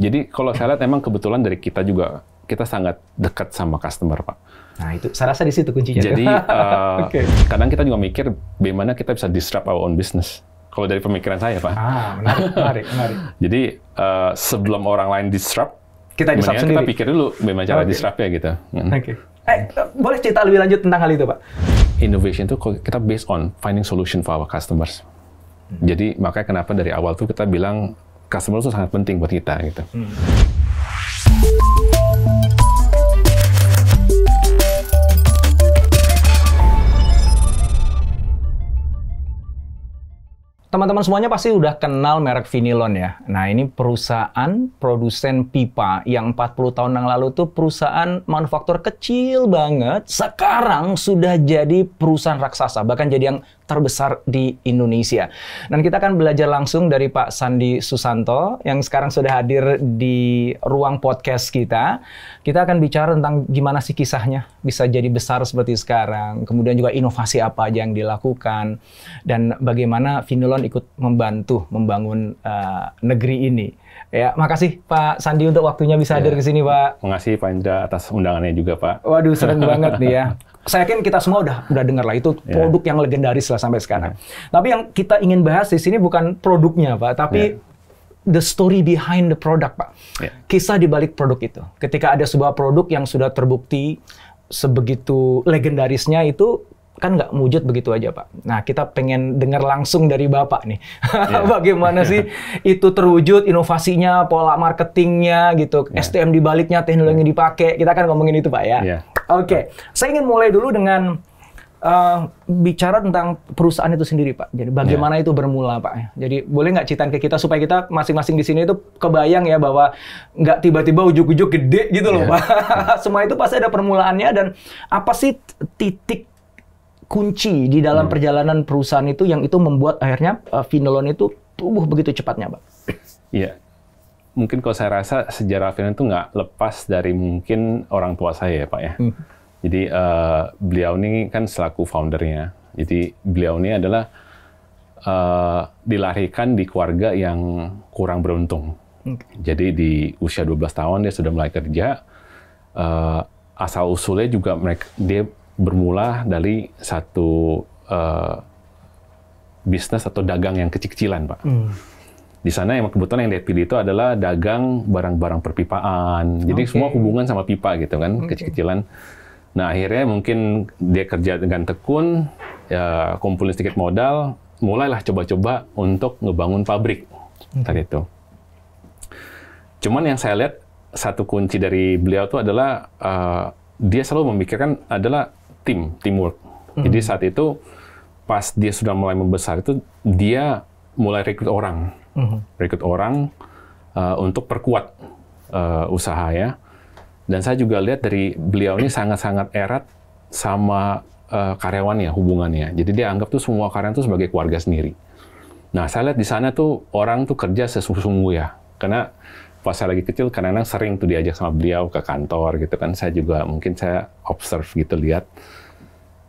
Jadi kalau saya lihat emang kebetulan dari kita juga kita sangat dekat sama customer, Pak. Nah, itu saya rasa di situ kuncinya. Jadi uh, eh, okay. kadang kita juga mikir bagaimana kita bisa disrupt our own business. Kalau dari pemikiran saya, Pak. Ah, menarik, menarik, Jadi uh, sebelum orang lain disrupt, kita disrupt sendiri. Kita pikir dulu bagaimana cara okay. disrupt ya gitu. Hmm. Oke. Okay. Eh, boleh cerita lebih lanjut tentang hal itu, Pak? Innovation itu kita based on finding solution for our customers. Hmm. Jadi makanya kenapa dari awal tuh kita bilang customer itu sangat penting buat kita gitu. Hmm. Teman-teman semuanya pasti udah kenal merek Vinilon ya. Nah ini perusahaan produsen pipa yang 40 tahun yang lalu tuh perusahaan manufaktur kecil banget. Sekarang sudah jadi perusahaan raksasa. Bahkan jadi yang terbesar di Indonesia. Dan kita akan belajar langsung dari Pak Sandi Susanto yang sekarang sudah hadir di ruang podcast kita. Kita akan bicara tentang gimana sih kisahnya bisa jadi besar seperti sekarang, kemudian juga inovasi apa aja yang dilakukan dan bagaimana Vinulon ikut membantu membangun uh, negeri ini. Ya, makasih Pak Sandi untuk waktunya bisa ya. hadir ke sini, Pak. Makasih Pak Indra atas undangannya juga, Pak. Waduh, seneng banget nih ya. saya yakin kita semua udah udah dengar lah itu iya. produk yang legendaris lah sampai sekarang. Yeah. Tapi yang kita ingin bahas di sini bukan produknya pak, tapi yeah. the story behind the product pak. Yeah. Kisah di balik produk itu. Ketika ada sebuah produk yang sudah terbukti sebegitu legendarisnya itu kan nggak wujud begitu aja Pak. Nah kita pengen dengar langsung dari Bapak nih, yeah. bagaimana sih itu terwujud, inovasinya, pola marketingnya gitu, yeah. STM dibaliknya, teknologi yeah. dipakai, kita kan ngomongin itu Pak ya. Yeah. Oke, okay. saya ingin mulai dulu dengan uh, bicara tentang perusahaan itu sendiri Pak. Jadi bagaimana yeah. itu bermula Pak. Ya. Jadi boleh nggak citan ke kita supaya kita masing-masing di sini itu kebayang ya bahwa nggak tiba-tiba ujuk-ujuk gede gitu loh yeah. Pak. Semua itu pasti ada permulaannya dan apa sih titik kunci di dalam hmm. perjalanan perusahaan itu yang itu membuat akhirnya uh, eh, Vinolon itu tumbuh begitu cepatnya, Pak? Iya. Mungkin kalau saya rasa sejarah Vinolon itu nggak lepas dari mungkin orang tua saya ya, Pak ya. Hmm. Jadi uh, beliau ini kan selaku foundernya. Jadi beliau ini adalah uh, dilahirkan di keluarga yang kurang beruntung. Jadi di usia 12 tahun dia sudah mulai kerja. Uh, asal usulnya juga mereka dia bermula dari satu uh, bisnis atau dagang yang kecil-kecilan, Pak. Hmm. Di sana yang kebetulan yang dia pilih itu adalah dagang barang-barang perpipaan. Jadi okay. semua hubungan sama pipa gitu kan, okay. kecil-kecilan. Nah akhirnya mungkin dia kerja dengan tekun, ya, kumpulin sedikit modal, mulailah coba-coba untuk ngebangun pabrik okay. Hmm. tadi itu. Cuman yang saya lihat satu kunci dari beliau itu adalah uh, dia selalu memikirkan adalah tim, teamwork. Hmm. Jadi saat itu pas dia sudah mulai membesar itu dia mulai rekrut orang, hmm. rekrut orang uh, untuk perkuat uh, usaha ya. Dan saya juga lihat dari beliau ini sangat-sangat erat sama uh, karyawannya, hubungannya. Jadi dia anggap tuh semua karyawan tuh sebagai keluarga sendiri. Nah, saya lihat di sana tuh orang tuh kerja sesungguh-sungguh ya. Karena pas saya lagi kecil karena kadang sering tuh diajak sama beliau ke kantor gitu kan saya juga mungkin saya observe gitu lihat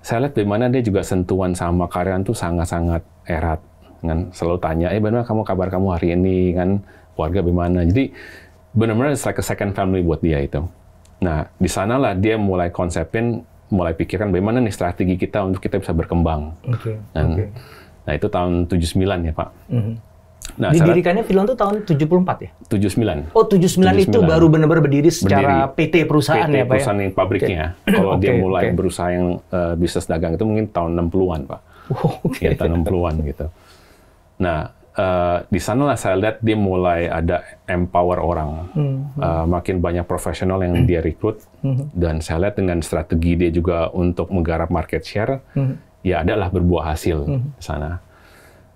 saya lihat di mana dia juga sentuhan sama karyawan tuh sangat-sangat erat kan selalu tanya eh benar kamu kabar kamu hari ini kan keluarga bagaimana jadi benar-benar like a second family buat dia itu nah di sanalah dia mulai konsepin mulai pikirkan bagaimana nih strategi kita untuk kita bisa berkembang okay. Dan, okay. nah itu tahun 79 ya pak mm -hmm. Nah, Didirikannya Filon ya? oh, itu tahun 74 ya? 79. Oh, 79, 79. itu baru benar-benar berdiri secara berdiri. PT perusahaan PT, ya, Pak ya? perusahaan ya? yang pabriknya. Ya. Okay. Kalau okay, dia mulai okay. berusaha yang uh, bisnis dagang itu mungkin tahun 60-an, Pak. Oh, okay. Ya, tahun 60-an gitu. Nah, Uh, di sanalah saya lihat dia mulai ada empower orang, hmm, hmm. Uh, makin banyak profesional yang dia rekrut, hmm. dan saya lihat dengan strategi dia juga untuk menggarap market share, hmm. ya adalah berbuah hasil hmm. sana.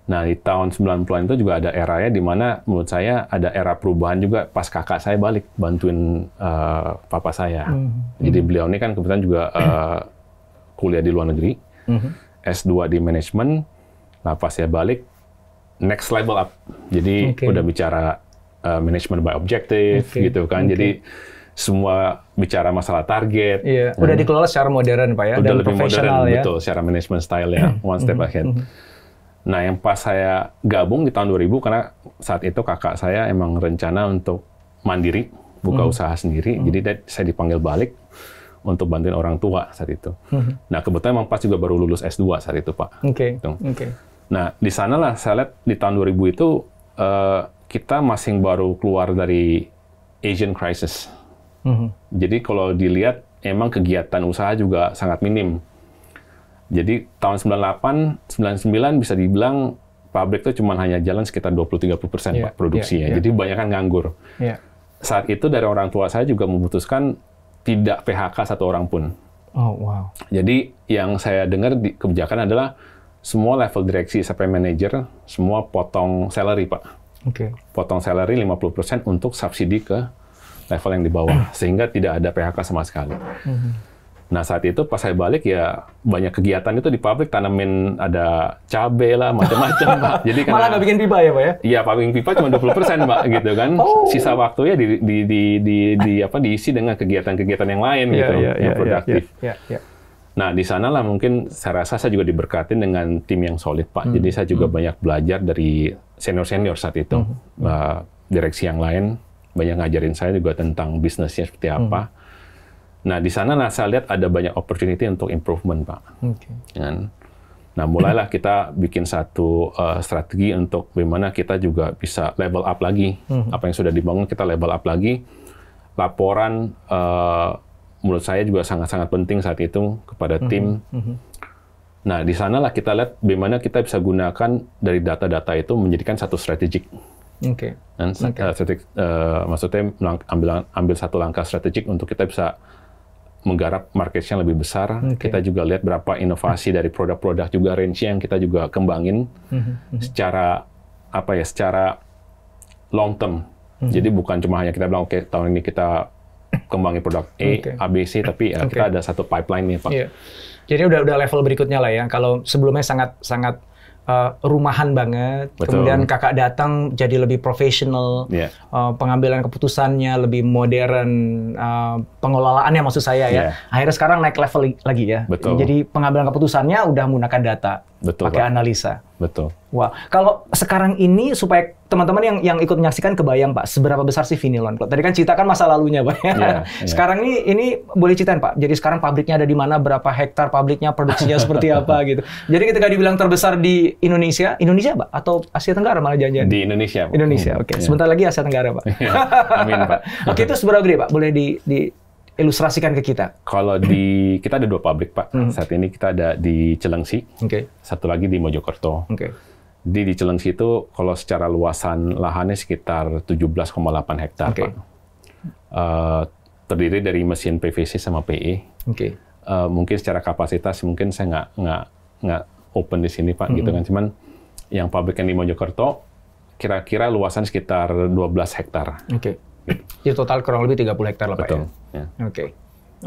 Nah, di tahun 90-an itu juga ada eranya di mana menurut saya ada era perubahan juga pas kakak saya balik bantuin uh, papa saya. Mm-hmm. Jadi beliau ini kan kebetulan juga uh, kuliah di luar negeri. Mm-hmm. S2 di manajemen. Nah, pas saya balik next level up. Jadi okay. udah bicara uh, eh, manajemen by objective okay. gitu kan. Okay. Jadi semua bicara masalah target. Iya, udah nah. dikelola secara modern Pak ya udah dan lebih modern, ya. Betul, secara manajemen style ya, one step mm-hmm. ahead. Mm-hmm. Nah, yang pas saya gabung di tahun 2000 karena saat itu kakak saya emang rencana untuk mandiri, buka hmm. usaha sendiri. Hmm. Jadi saya dipanggil balik untuk bantuin orang tua saat itu. Hmm. Nah, kebetulan emang pas juga baru lulus S2 saat itu, Pak. Oke. Okay. Gitu. Okay. Nah, di sanalah saya lihat di tahun 2000 itu uh, kita masih baru keluar dari Asian crisis. Hmm. Jadi kalau dilihat emang kegiatan usaha juga sangat minim jadi tahun 98, 99 bisa dibilang pabrik itu cuma hanya jalan sekitar 20-30 persen yeah, pak produksinya. Yeah, yeah. Jadi banyak kan nganggur. Yeah. Saat itu dari orang tua saya juga memutuskan tidak PHK satu orang pun. Oh wow. Jadi yang saya dengar di kebijakan adalah semua level direksi sampai manajer semua potong salary pak. Oke. Okay. Potong salary 50% untuk subsidi ke level yang di bawah sehingga tidak ada PHK sama sekali. Mm -hmm. Nah saat itu pas saya balik ya banyak kegiatan itu di pabrik tanamin ada cabai lah macam-macam pak. Jadi karena malah nggak bikin pipa ya pak ya? Iya pak pipa cuma 20 persen pak gitu kan. Oh. Sisa waktunya di, di, di, di, di apa diisi dengan kegiatan-kegiatan yang lain yeah, gitu yeah, yang yeah, iya, produktif. Yeah, yeah, yeah. Nah di sana lah mungkin saya rasa saya juga diberkatin dengan tim yang solid pak. Hmm. Jadi saya juga hmm. banyak belajar dari senior-senior saat itu, hmm. uh, direksi yang lain banyak ngajarin saya juga tentang bisnisnya seperti apa. Hmm Nah, di sana nah, saya lihat ada banyak opportunity untuk improvement, Pak. Okay. Dan, Nah, mulailah kita bikin satu uh, strategi untuk bagaimana kita juga bisa level up lagi. Mm -hmm. Apa yang sudah dibangun kita level up lagi. Laporan uh, menurut saya juga sangat-sangat penting saat itu kepada hmm. tim. Mm -hmm. Nah, di sanalah kita lihat bagaimana kita bisa gunakan dari data-data itu menjadikan satu strategik. Okay. okay. uh, maksudnya ambil ambil satu langkah strategik untuk kita bisa menggarap marketnya lebih besar. Okay. Kita juga lihat berapa inovasi dari produk-produk juga range yang kita juga kembangin hmm, hmm, hmm. secara apa ya, secara long term. Jadi bukan cuma hanya kita bilang oke okay, tahun ini kita kembangin produk E, okay. ABC, tapi ya okay. kita ada satu pipeline nih pak. Yeah. Jadi udah udah level berikutnya lah ya. Kalau sebelumnya sangat sangat uh, rumahan banget. Betul. Kemudian kakak datang jadi lebih profesional, yeah. Iya. uh, pengambilan keputusannya lebih modern, uh, pengelolaannya maksud saya ya. Iya. Akhirnya sekarang naik level lagi ya. Betul. Jadi pengambilan keputusannya udah menggunakan data, Betul, pakai Pak. analisa. Betul. Wah, kalau sekarang ini supaya teman-teman yang yang ikut menyaksikan kebayang Pak seberapa besar sih vinilon Club? Tadi kan ceritakan masa lalunya Pak. yeah, iya, yeah. Sekarang ini ini boleh ceritain Pak. Jadi sekarang pabriknya ada di mana, berapa hektar pabriknya, produksinya seperti apa gitu. Jadi ketika dibilang terbesar di Indonesia, Indonesia Pak atau Asia Tenggara malah janjian? Di Indonesia. Pak. Indonesia. Hmm. Oke. Okay. Iya. Sebentar lagi Asia Tenggara Pak. Iya, amin Pak. oke, okay, itu seberapa gede Pak? Boleh di, di ilustrasikan ke kita. Kalau di kita ada dua pabrik Pak. Hmm. Saat ini kita ada di Cilengsi. Oke. Okay. Satu lagi di Mojokerto. Oke. Okay di di Cilengsi itu kalau secara luasan lahannya sekitar 17,8 hektar okay. Pak. Uh, terdiri dari mesin PVC sama PE. Oke. Okay. Uh, eh, mungkin secara kapasitas mungkin saya nggak nggak nggak open di sini Pak mm -hmm. gitu kan cuman yang pabrik yang di Mojokerto kira-kira luasan sekitar 12 hektar. Oke. Okay. Ya, Jadi total kurang lebih 30 hektar lah Pak Betul. Ya? Ya. Oke. Oke.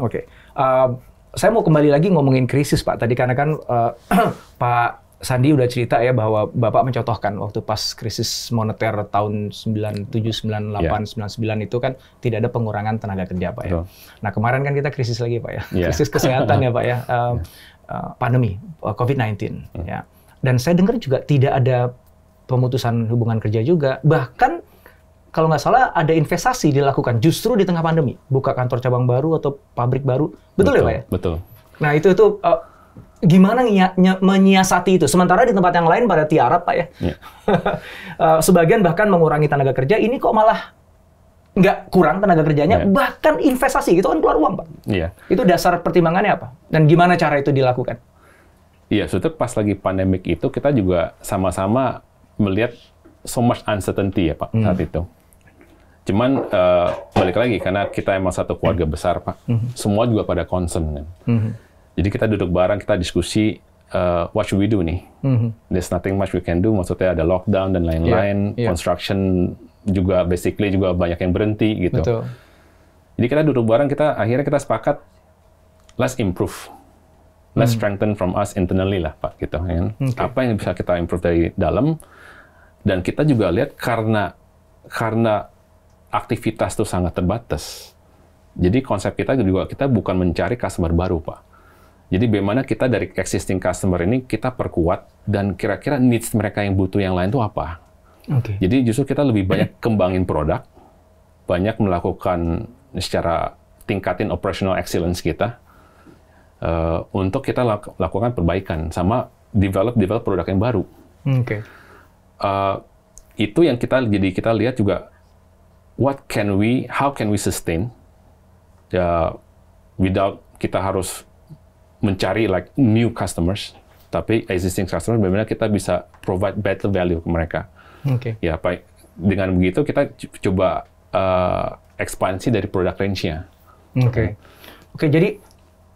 Okay. Eh, saya mau kembali lagi ngomongin krisis Pak. Tadi karena kan uh, Pak Sandi udah cerita ya bahwa Bapak mencontohkan waktu pas krisis moneter tahun 97, 98, yeah. 99 itu kan tidak ada pengurangan tenaga kerja Pak ya. Betul. Nah kemarin kan kita krisis lagi Pak ya, yeah. krisis kesehatan ya Pak ya, uh, pandemi eh, COVID-19 hmm. Iya. ya. Dan saya dengar juga tidak ada pemutusan hubungan kerja juga, bahkan kalau nggak salah ada investasi dilakukan justru di tengah pandemi, buka kantor cabang baru atau pabrik baru, betul, ya, betul ya Pak ya? Betul. Nah itu itu uh, eh, gimana menyiasati itu. Sementara di tempat yang lain pada tiarap Pak ya. Yeah. Iya. Sebagian bahkan mengurangi tenaga kerja, ini kok malah nggak kurang tenaga kerjanya, yeah. bahkan investasi itu kan keluar uang Pak. Yeah. Itu dasar pertimbangannya apa? Dan gimana cara itu dilakukan? Iya, yeah, pas lagi pandemik itu kita juga sama-sama melihat so much uncertainty ya Pak mm. saat itu. Cuman uh, balik lagi karena kita emang satu keluarga hmm. besar Pak, -hmm. semua juga pada concern kan. Mm -hmm jadi kita duduk bareng, kita diskusi uh, what should we do nih. Mm-hmm. There's nothing much we can do. Maksudnya ada lockdown dan lain-lain. Yeah, yeah. Construction juga basically juga banyak yang berhenti gitu. Betul. Jadi kita duduk bareng, kita akhirnya kita sepakat let's improve, let's hmm. strengthen from us internally lah pak gitu. Ya kan? Hmm, okay. Apa yang bisa kita improve dari dalam? Dan kita juga lihat karena karena aktivitas itu sangat terbatas. Jadi konsep kita juga kita bukan mencari customer baru pak jadi bagaimana kita dari existing customer ini kita perkuat dan kira-kira needs mereka yang butuh yang lain itu apa? Okay. Jadi justru kita lebih banyak kembangin produk, banyak melakukan secara tingkatin operational excellence kita uh, untuk kita lak lakukan perbaikan sama develop develop produk yang baru. Okay. Uh, eh, itu yang kita jadi kita lihat juga what can we how can we sustain uh, without kita harus mencari like new customers, tapi existing customer, benar-benar kita bisa provide better value ke mereka. Oke. Okay. Ya, baik. Dengan begitu kita coba uh, ekspansi dari produk range-nya. Oke. Okay. Oke, okay, jadi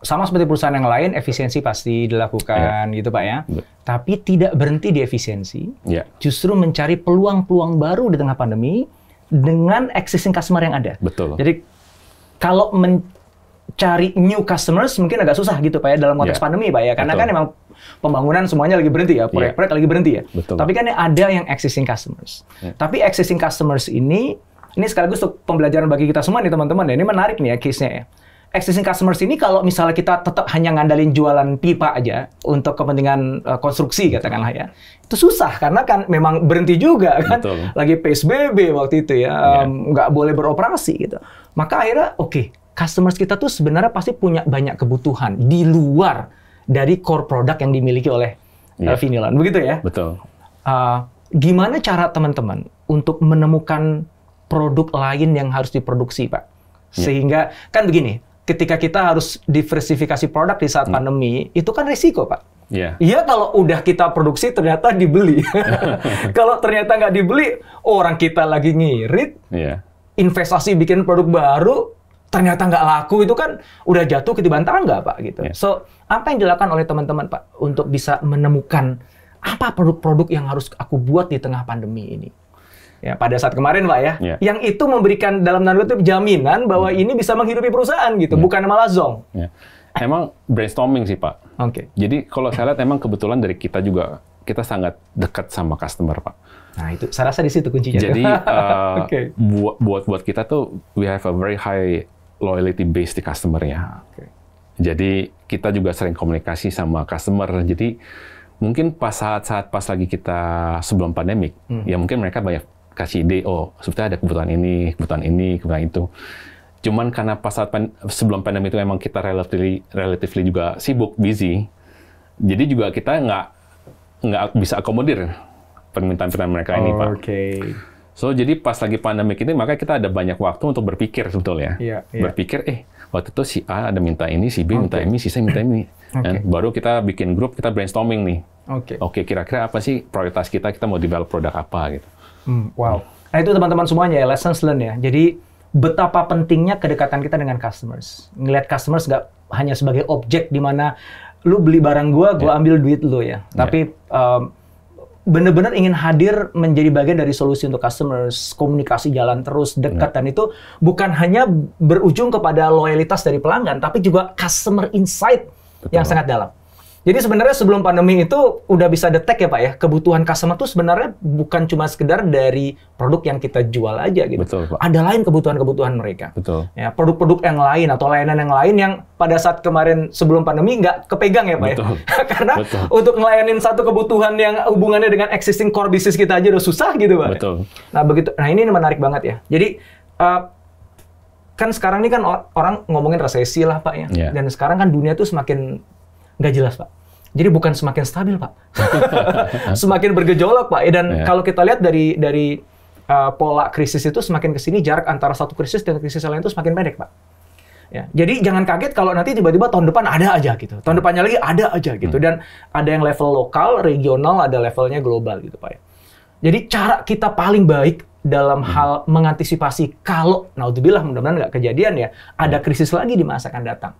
sama seperti perusahaan yang lain, efisiensi pasti dilakukan yeah. gitu Pak ya. Betul. Tapi tidak berhenti di efisiensi, yeah. justru mencari peluang-peluang baru di tengah pandemi dengan existing customer yang ada. Betul. Jadi kalau men cari new customers mungkin agak susah gitu Pak ya dalam konteks yeah. pandemi Pak ya karena Betul. kan memang pembangunan semuanya lagi berhenti ya iya. proyek-proyek yeah. lagi berhenti ya. Betul. Tapi kan ada yang existing customers. Yeah. Tapi existing customers ini ini sekaligus untuk pembelajaran bagi kita semua nih teman-teman ya. Ini menarik nih ya case-nya ya. Existing customers ini kalau misalnya kita tetap hanya ngandalin jualan pipa aja untuk kepentingan uh, konstruksi katakanlah ya. Itu susah karena kan memang berhenti juga kan. Betul. Lagi PSBB waktu itu ya. Iya. Nggak um, boleh beroperasi gitu. Maka akhirnya oke okay, customers kita tuh sebenarnya pasti punya banyak kebutuhan di luar dari core product yang dimiliki oleh yeah. uh, iya. Vinilan, Begitu ya? Betul. Uh, gimana cara teman-teman untuk menemukan produk lain yang harus diproduksi, Pak? Iya. Sehingga, yeah. kan begini, ketika kita harus diversifikasi produk di saat hmm. pandemi, itu kan risiko, Pak. Iya yeah. kalau udah kita produksi ternyata dibeli. kalau ternyata nggak dibeli, orang kita lagi ngirit, yeah. investasi bikin produk baru, ternyata nggak laku itu kan udah jatuh ketiban tangga pak gitu. Yeah. So apa yang dilakukan oleh teman-teman pak untuk bisa menemukan apa produk-produk yang harus aku buat di tengah pandemi ini? Ya pada saat kemarin pak ya, yeah. yang itu memberikan dalam tanda kutip jaminan bahwa yeah. ini bisa menghidupi perusahaan gitu, yeah. bukan malah zong. Yeah. Emang brainstorming sih pak. Oke. Okay. Jadi kalau saya lihat emang kebetulan dari kita juga kita sangat dekat sama customer pak. Nah itu saya rasa di situ kuncinya. Jadi uh, eh, okay. buat buat kita tuh we have a very high loyalty based di customer ya. Okay. Jadi kita juga sering komunikasi sama customer. Jadi mungkin pas saat-saat pas lagi kita sebelum pandemik, hmm. ya mungkin mereka banyak kasih ide, oh sebetulnya ada kebutuhan ini, kebutuhan ini, kebutuhan itu. Cuman karena pas saat pan sebelum pandemi itu memang kita relatively, relatively juga sibuk, busy, jadi juga kita nggak nggak bisa akomodir permintaan-permintaan mereka oh, ini, Pak. So jadi pas lagi pandemik ini maka kita ada banyak waktu untuk berpikir sebetulnya. Yeah, yeah. Berpikir eh waktu itu si A ada minta ini, si B okay. minta ini, si C minta ini. Okay. Dan baru kita bikin grup, kita brainstorming nih. Oke. Okay. Oke, okay, kira-kira apa sih prioritas kita? Kita mau develop produk apa gitu. Hmm, wow. Nah, itu teman-teman semuanya ya lessons learn ya. Jadi betapa pentingnya kedekatan kita dengan customers. Ngelihat customers nggak hanya sebagai objek di mana lu beli barang gua, gua yeah. ambil duit lu ya. ya. Tapi yeah. um, benar-benar ingin hadir menjadi bagian dari solusi untuk customers, komunikasi jalan terus dekat ya. dan itu bukan hanya berujung kepada loyalitas dari pelanggan tapi juga customer insight Betul. yang sangat dalam. Jadi sebenarnya sebelum pandemi itu udah bisa detek ya Pak ya, kebutuhan customer tuh sebenarnya bukan cuma sekedar dari produk yang kita jual aja gitu. Betul, Pak. Ada lain kebutuhan-kebutuhan mereka. Betul. Ya, produk-produk yang lain atau layanan yang lain yang pada saat kemarin sebelum pandemi nggak kepegang ya Pak ya? Betul. ya. Karena Betul. untuk ngelayanin satu kebutuhan yang hubungannya dengan existing core business kita aja udah susah gitu Pak. Ya? Betul. Nah, begitu. Nah, ini menarik banget ya. Jadi uh, kan sekarang ini kan orang ngomongin resesi lah pak ya yeah. dan sekarang kan dunia tuh semakin nggak jelas pak. Jadi bukan semakin stabil pak, semakin bergejolak pak. Eh, dan yeah. kalau kita lihat dari dari uh, pola krisis itu semakin kesini jarak antara satu krisis dengan krisis lain itu semakin pendek pak. Ya. Jadi jangan kaget kalau nanti tiba-tiba tahun depan ada aja gitu, tahun depannya lagi ada aja gitu, hmm. dan ada yang level lokal, regional, ada levelnya global gitu pak. Ya. Jadi cara kita paling baik dalam hmm. hal mengantisipasi kalau, nah, mudah-mudahan nggak kejadian ya, ada hmm. krisis lagi di masa akan datang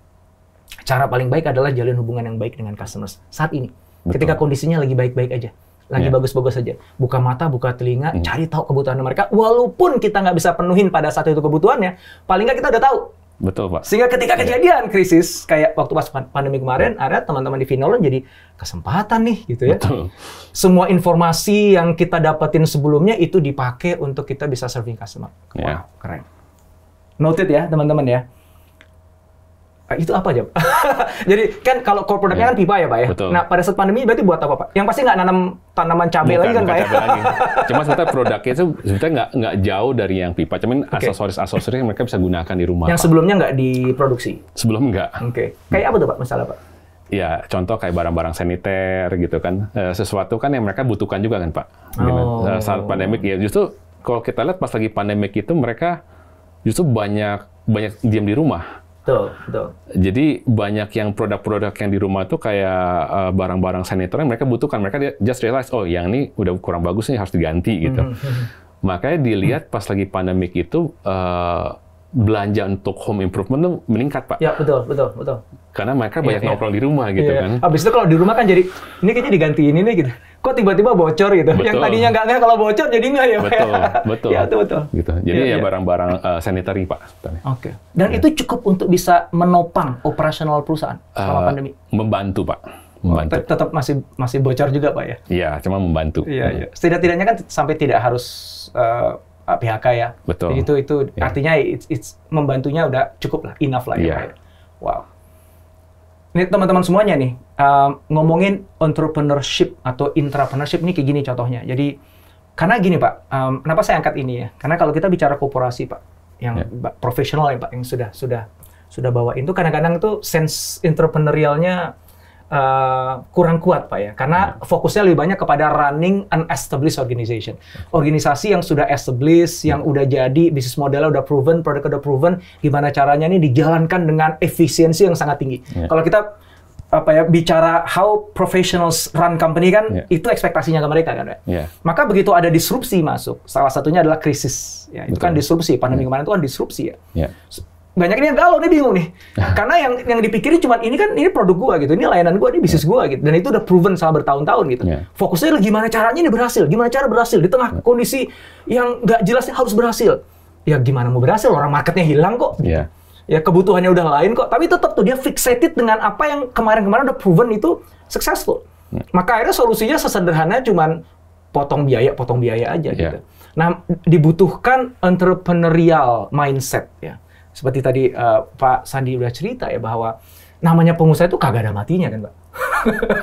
cara paling baik adalah jalin hubungan yang baik dengan customers saat ini. Betul. Ketika kondisinya lagi baik-baik aja, lagi iya. bagus-bagus yeah. aja. Buka mata, buka telinga, mm. cari tahu kebutuhan mereka. Walaupun kita nggak bisa penuhin pada saat itu kebutuhannya, paling nggak kita udah tahu. Betul pak. Sehingga ketika iya. kejadian yeah. krisis kayak waktu pas pandemi kemarin, yeah. ada teman-teman di Vinolon jadi kesempatan nih gitu ya. Betul. Semua informasi yang kita dapetin sebelumnya itu dipakai untuk kita bisa serving customer. Iya. Wow, yeah. keren. Noted ya teman-teman ya. Ah, itu apa aja? Jadi kan kalau core produknya kan pipa ya pak ya. Betul. Nah pada saat pandemi berarti buat apa pak? Yang pasti nggak nanam tanaman cabai lagi kan pak ya? Cuma sebetulnya produknya itu sebetulnya nggak nggak jauh dari yang pipa. Cuman okay. aksesoris aksesoris yang mereka bisa gunakan di rumah. Yang pak. sebelumnya nggak diproduksi? Sebelum nggak. Oke. Okay. Kayak apa tuh pak masalah pak? ya contoh kayak barang-barang saniter gitu kan eh, sesuatu kan yang mereka butuhkan juga kan pak oh. Eh, saat pandemik ya justru kalau kita lihat pas lagi pandemik itu mereka justru banyak banyak diam di rumah Betul, betul. Jadi banyak yang produk-produk yang di rumah tuh kayak eh, barang-barang sanitary mereka butuhkan. Mereka just realize, oh yang ini udah kurang bagus nih harus diganti gitu. Mm -hmm. Makanya dilihat pas lagi pandemik itu uh, belanja untuk home improvement tuh meningkat pak. Ya betul betul betul. Karena mereka banyak ya, nongkrong ya. di rumah gitu ya, kan. Abis itu kalau di rumah kan jadi ini kayaknya diganti ini nih gitu. Kok tiba-tiba bocor gitu. Betul. Yang tadinya nggak nggak kalau bocor jadi nggak ya. Pak? Ya? Betul betul. ya itu betul. Gitu. Jadi iya, ya iya. barang-barang ya, uh, sanitary pak. Oke. Okay. Dan ya. itu cukup untuk bisa menopang operasional perusahaan selama eh, pandemi. Membantu pak membantu. Oh, tetap masih masih bocor juga pak ya? Iya, cuma membantu. Iya, hmm. iya. Setidak-tidaknya kan sampai tidak harus uh, uh, PHK ya. Betul. Jadi itu itu yeah. artinya it's, it's membantunya udah cukup lah, enough lah ya yeah. Ya. Wow. Ini teman-teman semuanya nih uh, ngomongin entrepreneurship atau intrapreneurship ini kayak gini contohnya. Jadi karena gini Pak, um, kenapa saya angkat ini ya? Karena kalau kita bicara korporasi Pak, yang yeah. profesional ya Pak, yang sudah sudah sudah bawain itu kadang-kadang tuh sense entrepreneurialnya Uh, kurang kuat pak ya karena hmm. fokusnya lebih banyak kepada running an established organization organisasi yang sudah established hmm. yang udah jadi bisnis modelnya udah proven produk udah proven gimana caranya ini dijalankan dengan efisiensi yang sangat tinggi yeah. kalau kita apa ya bicara how professionals run company kan yeah. itu ekspektasinya ke mereka kan yeah. maka begitu ada disrupsi masuk salah satunya adalah krisis ya itu kan disrupsi pandemi yeah. kemarin itu kan disrupsi ya yeah banyak ini yang galau nih bingung nih ah. karena yang yang dipikirin cuma ini kan ini produk gua gitu ini layanan gua ini bisnis ya. gua gitu dan itu udah proven selama bertahun-tahun gitu yeah. fokusnya gimana caranya ini berhasil gimana cara berhasil di tengah yeah. kondisi yang nggak jelasnya harus berhasil ya gimana mau berhasil orang marketnya hilang kok yeah. ya kebutuhannya udah lain kok tapi tetap tuh dia fixated dengan apa yang kemarin-kemarin udah proven itu successful yeah. maka akhirnya solusinya sesederhana cuma potong biaya potong biaya aja yeah. gitu nah dibutuhkan entrepreneurial mindset ya seperti tadi uh, Pak Sandi udah cerita ya bahwa namanya pengusaha itu kagak ada matinya kan Pak.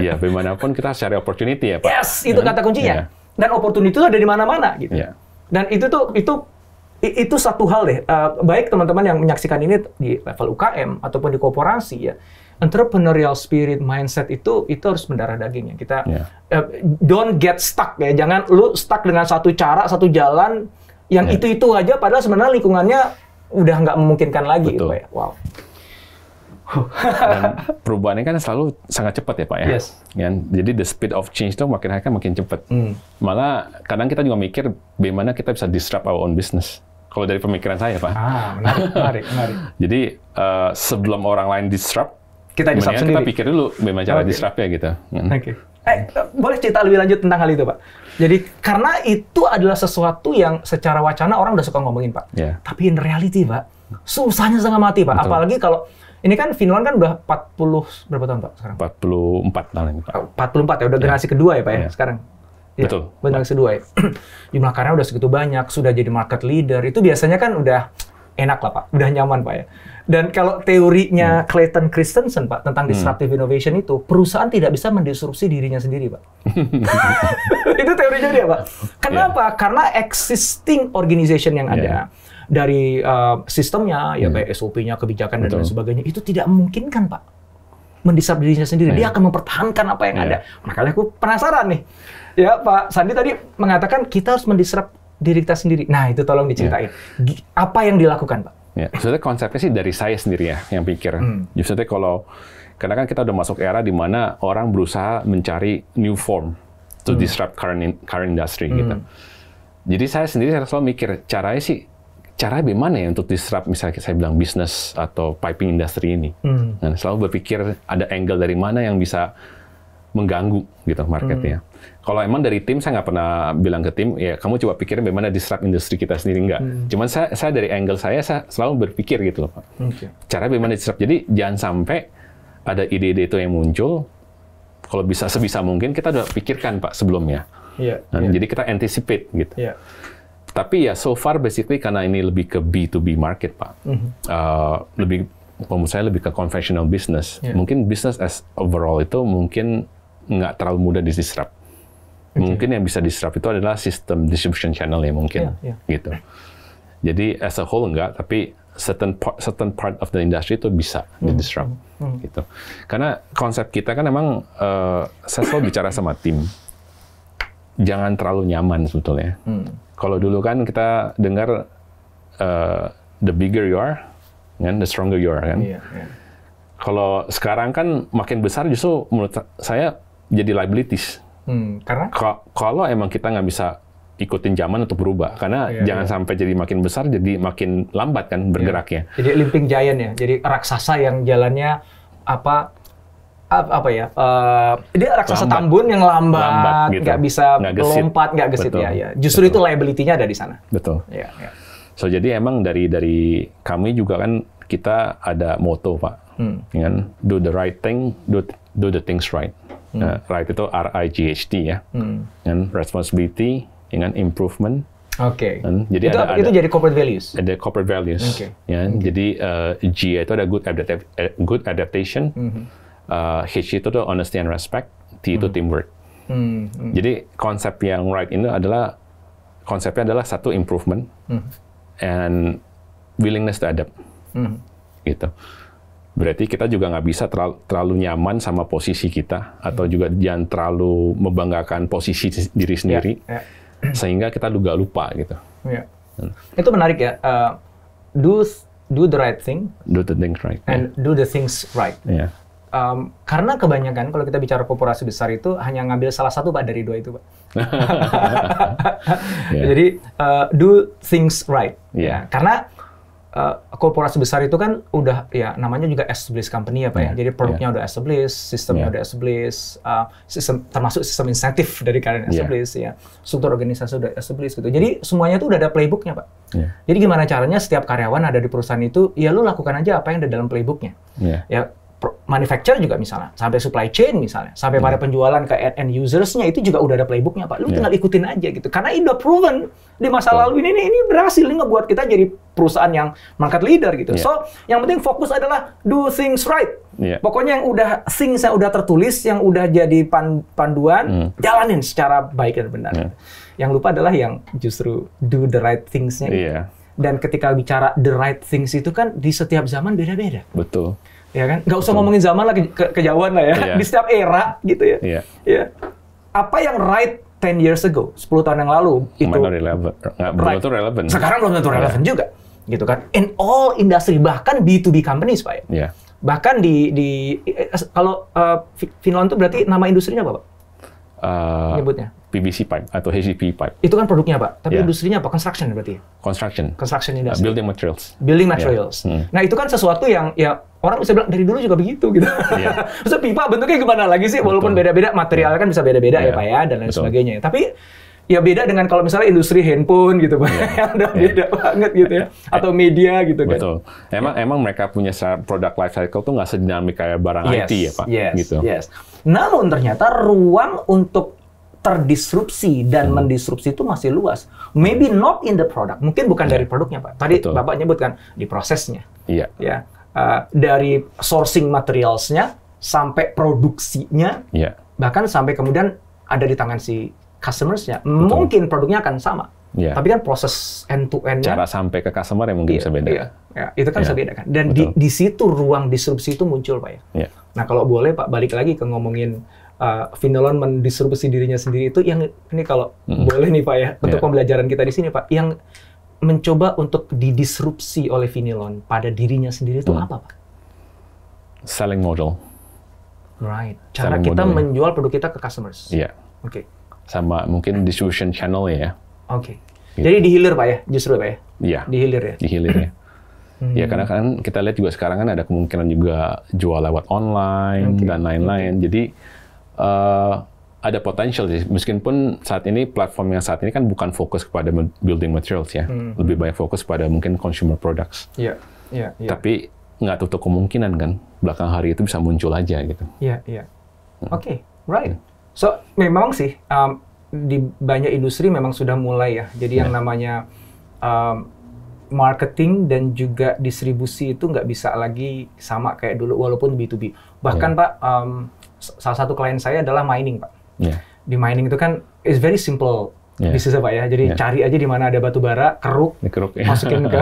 Iya, bagaimanapun kita cari opportunity ya Pak. Yes, itu iya. kata kuncinya. Yeah. Dan opportunity itu ada di mana-mana gitu. Yeah. Dan itu tuh itu itu satu hal deh. Uh, baik teman-teman yang menyaksikan ini di level UKM ataupun di korporasi ya, entrepreneurial spirit mindset itu itu harus mendarah daging ya. Kita yeah. Iya. uh, don't get stuck ya. Jangan lu stuck dengan satu cara, satu jalan yang itu itu itu aja padahal sebenarnya lingkungannya udah nggak memungkinkan lagi Betul. Pak ya. Wow. Dan perubahannya kan selalu sangat cepat ya Pak ya. Yes. ya Jadi the speed of change itu makin hari kan makin cepat. Mm. Malah kadang kita juga mikir bagaimana kita bisa disrupt our own business. Kalau dari pemikiran saya Pak. Ah, menarik, Jadi uh, sebelum orang lain disrupt, kita disrupt kita pikir dulu bagaimana cara okay. disrupt ya gitu. Oke. Okay. Eh, boleh cerita lebih lanjut tentang hal itu, Pak. Jadi karena itu adalah sesuatu yang secara wacana orang udah suka ngomongin, Pak. Yeah. Tapi in reality, Pak, susahnya setengah mati, Pak. Betul. Apalagi kalau ini kan Finland kan udah 40 berapa tahun, Pak, sekarang? 44 tahun ini, Pak. 44 ya, udah yeah. generasi kedua ya, Pak ya, iya. sekarang. Ya, Betul. Generasi kedua ya. Jumlah karena udah segitu banyak, sudah jadi market leader. Itu biasanya kan udah enak lah Pak, udah nyaman Pak ya. Dan kalau teorinya hmm. Clayton Christensen Pak tentang hmm. disruptive innovation itu perusahaan tidak bisa mendisrupsi dirinya sendiri Pak. itu teorinya dia Pak. Kenapa? Yeah. Karena existing organization yang ada yeah. dari uh, sistemnya ya hmm. baik SOP-nya, kebijakan Betul. dan lain sebagainya itu tidak memungkinkan Pak mendisrupt dirinya sendiri. Yeah. Dia iya. akan mempertahankan apa yang yeah. ada. Makanya aku penasaran nih. Ya Pak Sandi tadi mengatakan kita harus mendisrupt diri kita sendiri. Nah, itu tolong diceritain. Yeah. Apa yang dilakukan, Pak? Ya, sebenarnya konsepnya sih dari saya sendiri ya yang pikir. Hmm. Justru ya, kalau karena kan kita udah masuk era di mana orang berusaha mencari new form to hmm. disrupt current in, current industry hmm. gitu. Jadi saya sendiri saya selalu mikir caranya sih cara bagaimana ya untuk disrupt misalnya saya bilang bisnis atau piping industry ini. Hmm. Nah, selalu berpikir ada angle dari mana yang bisa mengganggu gitu marketnya. Hmm. Kalau emang dari tim saya nggak pernah bilang ke tim ya kamu coba pikir bagaimana disrupt industri kita sendiri nggak. Hmm. Cuman saya, saya dari angle saya saya selalu berpikir gitu loh pak. Okay. Cara bagaimana disrupt. Jadi jangan sampai ada ide-ide itu yang muncul. Kalau bisa sebisa mungkin kita udah pikirkan pak sebelumnya. Yeah, nah, yeah. Jadi kita anticipate gitu. Yeah. Tapi ya so far basically karena ini lebih ke B2B market pak. Mm -hmm. uh, lebih menurut saya lebih ke conventional business. Yeah. Mungkin business as overall itu mungkin nggak terlalu mudah diserap, Okay. Mungkin yang bisa diserap itu adalah sistem distribution channel ya mungkin, yeah, yeah. gitu. Jadi as a whole enggak, tapi certain part, certain part of the industry itu bisa mm. disrupt, mm. gitu. Karena konsep kita kan memang uh, eh, saya selalu bicara sama tim, jangan terlalu nyaman sebetulnya. Mm. Kalau dulu kan kita dengar uh, the bigger you are, kan the stronger you are kan. Yeah, yeah. Kalau sekarang kan makin besar justru menurut saya jadi liabilities. Hmm, karena Ka kalau emang kita nggak bisa ikutin zaman untuk berubah karena iya, iya. jangan iya. sampai jadi makin besar jadi makin lambat kan iya. bergeraknya. Iya. Jadi limping giant ya. Jadi raksasa yang jalannya apa apa ya? Uh, dia raksasa lambat. tambun yang lambat, lambat gitu. bisa nggak gesit. nggak gesit Betul. ya ya. Justru Betul. itu liability-nya ada di sana. Betul. ya, ya. So jadi emang dari dari kami juga kan kita ada moto, Pak. Hmm. dengan do the right thing, do do the things right. Hmm. Uh, right itu T ya. Hmm. Dan responsibility dengan improvement. Oke. Okay. jadi itu, ada, itu ada, jadi corporate values. Ada corporate values. Okay. Ya, okay. Jadi uh, G itu ada good adapt eh, good adaptation. Mm -hmm. uh, H itu tuh honesty and respect. T itu -hmm. teamwork. Hmm. -hmm. Jadi konsep yang right ini adalah konsepnya adalah satu improvement -hmm. and willingness to adapt. -hmm. Gitu berarti kita juga nggak bisa terlalu, terlalu nyaman sama posisi kita atau juga jangan terlalu membanggakan posisi diri ya, sendiri ya, ya. sehingga kita juga lupa gitu. ya. Hmm. Itu menarik ya. Uh, do do the right thing. Do the things right. And yeah. do the things right. Yeah. Um, karena kebanyakan kalau kita bicara korporasi besar itu hanya ngambil salah satu pak dari dua itu pak. yeah. Jadi uh, do things right. Yeah. Ya, karena uh, korporasi besar itu kan udah ya namanya juga established company ya pak yeah. ya. Jadi produknya yeah. udah established, sistemnya yeah. udah established, uh, sistem termasuk sistem insentif dari kalian ya. established yeah. ya. Struktur organisasi udah established gitu. Jadi semuanya itu udah ada playbooknya pak. Yeah. Jadi gimana caranya setiap karyawan ada di perusahaan itu ya lu lakukan aja apa yang ada dalam playbooknya. Yeah. Ya, ya manufacturer juga misalnya, sampai supply chain misalnya, sampai hmm. pada penjualan ke end usersnya itu juga udah ada playbooknya pak. Lu yeah. tinggal ikutin aja gitu. Karena ini udah proven di masa Betul. lalu ini, ini ini berhasil nih ngebuat kita jadi perusahaan yang market leader gitu. Yeah. So yang penting fokus adalah do things right. Yeah. Pokoknya yang udah things yang udah tertulis, yang udah jadi pan, panduan, hmm. jalanin secara baik dan benar. Yeah. Yang lupa adalah yang justru do the right thingsnya. nya Yeah. Dan ketika bicara the right things itu kan di setiap zaman beda-beda. Betul ya kan Gak usah ngomongin zaman lah ke, kejauhan lah ya yeah. di setiap era gitu ya yeah. ya iya. apa yang right 10 years ago 10 tahun yang lalu itu relevan right. relevan sekarang belum tentu iya. relevan yeah. juga gitu kan in all industry bahkan B2B companies pak ya yeah. bahkan di di eh, eh, kalau uh, Finland tuh berarti nama industrinya apa pak uh, nyebutnya PVC pipe atau HDPE pipe. Itu kan produknya pak, tapi yeah. industrinya apa? Construction berarti? Construction. Construction ya, industry. Uh, building materials. Building ya. materials. Yeah. Hmm. Nah itu kan sesuatu yang ya orang bisa bilang dari dulu juga begitu gitu. Yeah. Iya. pipa bentuknya gimana lagi sih? Walaupun beda-beda materialnya kan bisa beda-beda yeah. ya iya. pak ya dan lain Betul. sebagainya. Tapi ya beda dengan kalau misalnya industri handphone gitu pak, yeah. udah yeah. beda banget gitu ya, iya. atau media gitu Betul. kan. Betul. Emang yeah. emang mereka punya produk life cycle tuh nggak sedinamik kayak barang yes. IT ya pak, yes. gitu. Yes. Namun ternyata ruang untuk terdisrupsi dan hmm. mendisrupsi itu masih luas. Maybe not in the product, mungkin bukan yeah. dari produknya pak. Tadi Betul. bapak nyebutkan di prosesnya, yeah. ya uh, dari sourcing materialsnya sampai produksinya, yeah. bahkan sampai kemudian ada di tangan si customersnya. Betul. Mungkin produknya akan sama, yeah. tapi kan proses end to end cara sampai ke customer yang mungkin yeah, bisa beda. Yeah. Ya, itu kan yeah. bisa beda kan. Dan di, di situ ruang disrupsi itu muncul pak ya. Yeah. Nah kalau boleh pak balik lagi ke ngomongin uh, Vinolon mendistribusi dirinya sendiri itu yang ini kalau hmm boleh nih Pak ya iya. untuk yeah. pembelajaran kita di sini Pak yang mencoba untuk didisrupsi oleh Vinilon pada dirinya sendiri itu hmm. apa Pak? Selling model. Right. Cara Selling kita model. Ya. menjual produk kita ke customers. Iya. Yeah. Oke. Okay. Sama mungkin distribution channel ya. Oke. Okay. Iya. Gitu. Jadi hilir Pak ya, justru Pak ya? Iya. Yeah. hilir. ya? hilir ya. Hmm. Ya karena kan kita lihat juga sekarang kan ada kemungkinan juga jual lewat online okay. dan lain-lain. Okay. Jadi Eh, ada potensial sih, meskipun saat ini platform yang saat ini kan bukan fokus kepada building materials ya, hmm. lebih banyak fokus pada mungkin consumer products. Iya, yeah, iya. Yeah, yeah. Tapi nggak tutup kemungkinan kan, belakang hari itu bisa muncul aja gitu. Iya, iya. Yeah. Hmm. Oke, okay, right. Hmm. So memang sih um, di banyak industri memang sudah mulai ya, jadi yang iya. namanya um, marketing dan juga distribusi itu nggak bisa lagi sama kayak dulu walaupun B2B. Bahkan yeah. Pak um, salah satu klien saya adalah mining pak. Yeah. Di mining itu kan is very simple yeah. bisnisnya pak ya. Jadi yeah. cari aja di mana ada batu bara, keruk, keruk ya. masukin ke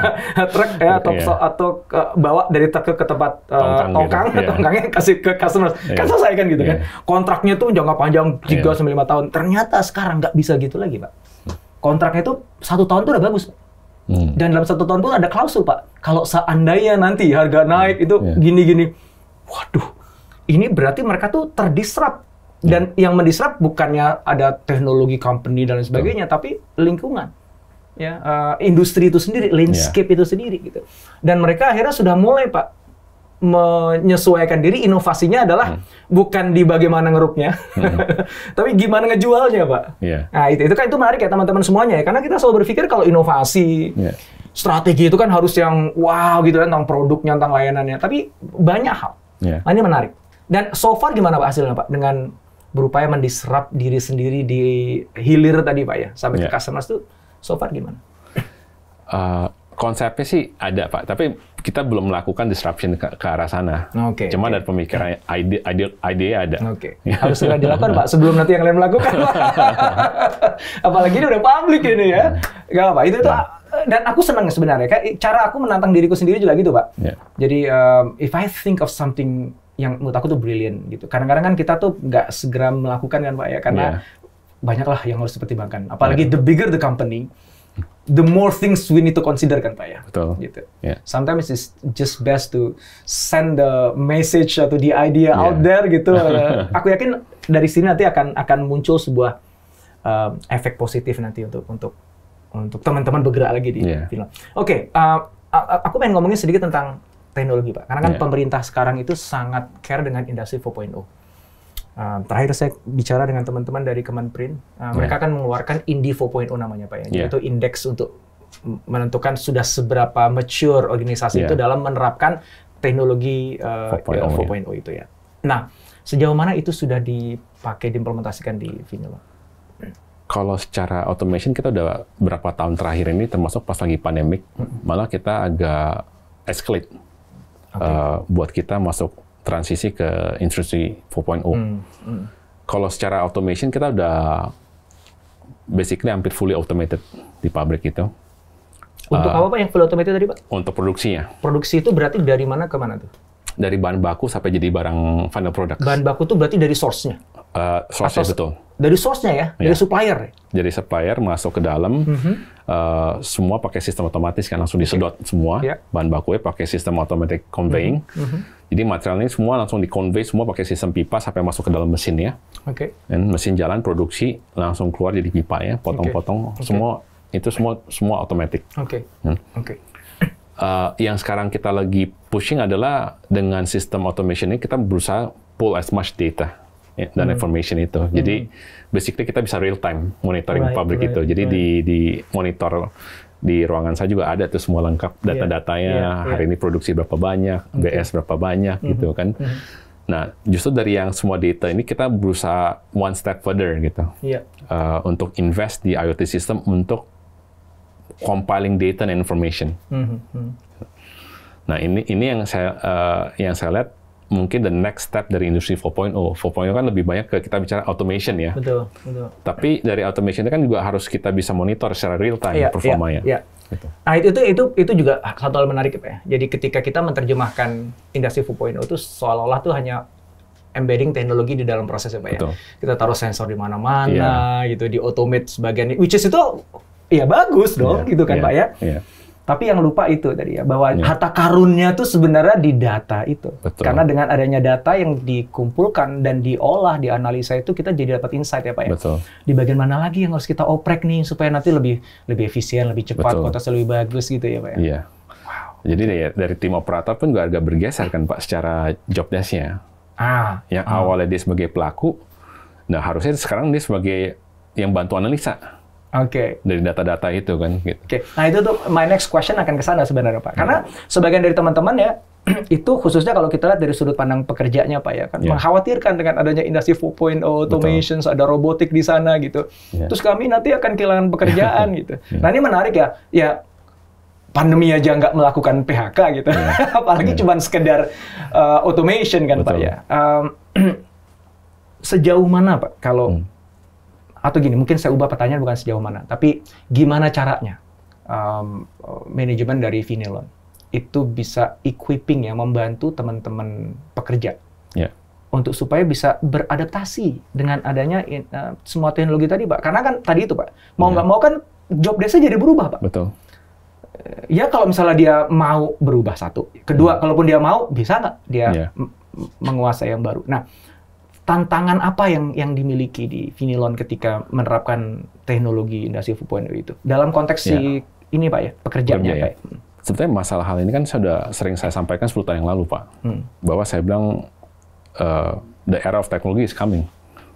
truk ya atau yeah. Iya. atau ke, bawa dari truk ke tempat uh, eh, tongkang, tongkang gitu. Iya. tongkangnya kasih ke customer. Yeah. Kan selesai kan gitu yeah. kan. Kontraknya tuh jangka panjang 3 yeah. sampai 5 tahun. Ternyata sekarang nggak bisa gitu lagi pak. Kontraknya itu satu tahun tuh udah bagus. Hmm. Dan dalam satu tahun pun ada klausul pak. Kalau seandainya nanti harga naik hmm. itu iya. gini-gini, yeah. waduh ini berarti mereka tuh terdisrupt dan ya. yang mendisrupt bukannya ada teknologi company dan sebagainya Betul. tapi lingkungan ya uh, industri itu sendiri ya. landscape ya. itu sendiri gitu dan mereka akhirnya sudah mulai pak menyesuaikan diri inovasinya adalah hmm. bukan di bagaimana ngerupnya hmm. tapi gimana ngejualnya pak yeah. nah itu itu kan itu menarik ya teman-teman semuanya ya karena kita selalu berpikir kalau inovasi yeah. strategi itu kan harus yang wow gitu kan tentang produknya tentang layanannya tapi banyak hal yeah. nah, ini menarik dan so far gimana Pak hasilnya Pak dengan berupaya mendisrup diri sendiri di hilir tadi Pak ya sampai yeah. ke iya. customer itu so far gimana? Uh, konsepnya sih ada Pak, tapi kita belum melakukan disruption ke, ke arah sana. Oke. Okay, Cuma okay. dari pemikiran ide ide ide ada. Oke. Okay. Iya. Harus segera dilakukan Pak sebelum nanti yang lain melakukan. Apalagi ini udah publik ini ya. Gak apa itu tuh iya. eh, dan aku senang sebenarnya cara aku menantang diriku sendiri juga gitu pak yeah. jadi um, if I think of something yang menurut aku tuh brilliant gitu. Kadang-kadang kan kita tuh nggak segera melakukan kan Pak ya karena yeah. banyaklah yang harus dipertimbangkan. Apalagi yeah. the bigger the company, the more things we need to consider kan Pak ya. Betul. Gitu. Yeah. Sometimes it's just best to send the message atau the idea yeah. out there gitu. aku yakin dari sini nanti akan akan muncul sebuah um, efek positif nanti untuk untuk untuk teman-teman bergerak lagi di yeah. film. Oke, okay, uh, eh, aku pengen ngomongin sedikit tentang teknologi Pak. Karena kan yeah. pemerintah sekarang itu sangat care dengan industri 4.0. uh, ah, terakhir saya bicara dengan teman-teman dari Kemenperin, uh, ah, yeah. mereka akan mengeluarkan Indi 4.0 namanya Pak ya. Yeah. Itu indeks untuk menentukan sudah seberapa mature organisasi yeah. itu dalam menerapkan teknologi uh, eh, 4.0 ya. ya. itu ya. Nah, sejauh mana itu sudah dipakai diimplementasikan di Vino kalau secara automation kita udah berapa tahun terakhir ini termasuk pas lagi pandemik malah kita agak escalate okay. uh, eh, buat kita masuk transisi ke industri 4.0. Hmm. Hmm. Kalau secara automation kita udah basically hampir fully automated di pabrik itu. Untuk uh, apa Pak yang fully automated tadi Pak? Untuk produksinya. Produksi itu berarti dari mana ke mana tuh? Dari bahan baku sampai jadi barang final product. Bahan baku itu berarti dari source-nya? Uh, source-nya betul. Dari source-nya ya? dari Dari ya. supplier? Dari supplier masuk ke dalam. Mm -hmm Eh, semua pakai sistem otomatis kan langsung disedot okay. semua yeah. bahan bakunya pakai sistem otomatis conveying. Mm -hmm. Jadi materialnya semua langsung dikonvey semua pakai sistem pipa sampai masuk ke dalam mesin ya. Oke. Okay. Dan mesin jalan produksi langsung keluar jadi pipa ya, potong-potong okay. okay. semua itu semua semua otomatis. Oke. Okay. Hmm. Oke. Okay. Uh, eh, yang sekarang kita lagi pushing adalah dengan sistem automation ini kita berusaha pull as much data ya, dan hmm. information itu. Hmm. Jadi basically kita bisa real time monitoring right, public right, itu. Jadi right. di di monitor di ruangan saya juga ada tuh semua lengkap iya, data-datanya. Yeah, yeah, hari yeah. ini produksi berapa banyak, okay. BS berapa banyak mm -hmm. gitu kan. Mm -hmm. Nah, justru dari yang semua data ini kita berusaha one step further gitu. Yeah. Iya. Uh, untuk invest di IoT system untuk compiling data and information. Mm -hmm. Nah, ini ini yang saya uh, yang saya lihat mungkin the next step dari industri 4.0. 4.0 kan lebih banyak ke kita bicara automation ya. Betul, betul. Tapi dari automation itu kan juga harus kita bisa monitor secara real time yeah, iya, performanya. Yeah, yeah. Gitu. Nah itu, itu itu itu juga satu hal menarik ya. Jadi ketika kita menerjemahkan industri 4.0 itu seolah-olah tuh hanya embedding teknologi di dalam proses ya Pak betul. ya. Kita taruh sensor di mana-mana yeah. gitu, di automate sebagian which is itu ya bagus dong yeah, gitu kan yeah, Pak ya. Yeah. Tapi yang lupa itu tadi ya bahwa ya. harta karunnya tuh sebenarnya di data itu. Betul. Karena dengan adanya data yang dikumpulkan dan diolah, dianalisa itu kita jadi dapat insight ya Pak ya. Betul. Di bagian mana lagi yang harus kita oprek nih supaya nanti lebih lebih efisien, lebih cepat, kota lebih bagus gitu ya Pak ya. Iya. Wow. Jadi dari, dari tim operator pun agak bergeser kan Pak secara job desk-nya. Ah, yang ah. awalnya dia sebagai pelaku, nah harusnya sekarang dia sebagai yang bantu analisa. Oke. Okay. Dari data-data itu kan. Gitu. Oke. Okay. Nah itu tuh my next question akan ke sana sebenarnya Pak. Karena hmm. sebagian dari teman-teman ya itu khususnya kalau kita lihat dari sudut pandang pekerjanya Pak ya kan yeah. mengkhawatirkan dengan adanya industri 4.0 automations Betul. ada robotik di sana gitu. Yeah. Terus kami nanti akan kehilangan pekerjaan gitu. Yeah. Nah ini menarik ya. Ya pandemi aja nggak melakukan PHK gitu. Yeah. Apalagi yeah. cuma sekedar uh, automation kan Betul. Pak ya. Um, sejauh mana Pak kalau hmm atau gini mungkin saya ubah pertanyaan bukan sejauh mana tapi gimana caranya um, manajemen dari Vinilon itu bisa equipping ya membantu teman-teman pekerja yeah. untuk supaya bisa beradaptasi dengan adanya in, uh, semua teknologi tadi pak karena kan tadi itu pak mau ya. nggak yeah. mau kan job desa jadi berubah pak betul eh, ya kalau misalnya dia mau berubah satu kedua yeah. Hmm. kalaupun dia mau bisa nggak dia yeah. menguasai yang baru nah tantangan apa yang yang dimiliki di Vinilon ketika menerapkan teknologi industri 4.0 itu dalam konteks ya. si ini pak ya pekerjaannya ya. Sebetulnya masalah hal ini kan sudah sering saya sampaikan 10 tahun yang lalu pak, hmm. bahwa saya bilang uh, the era of technology is coming.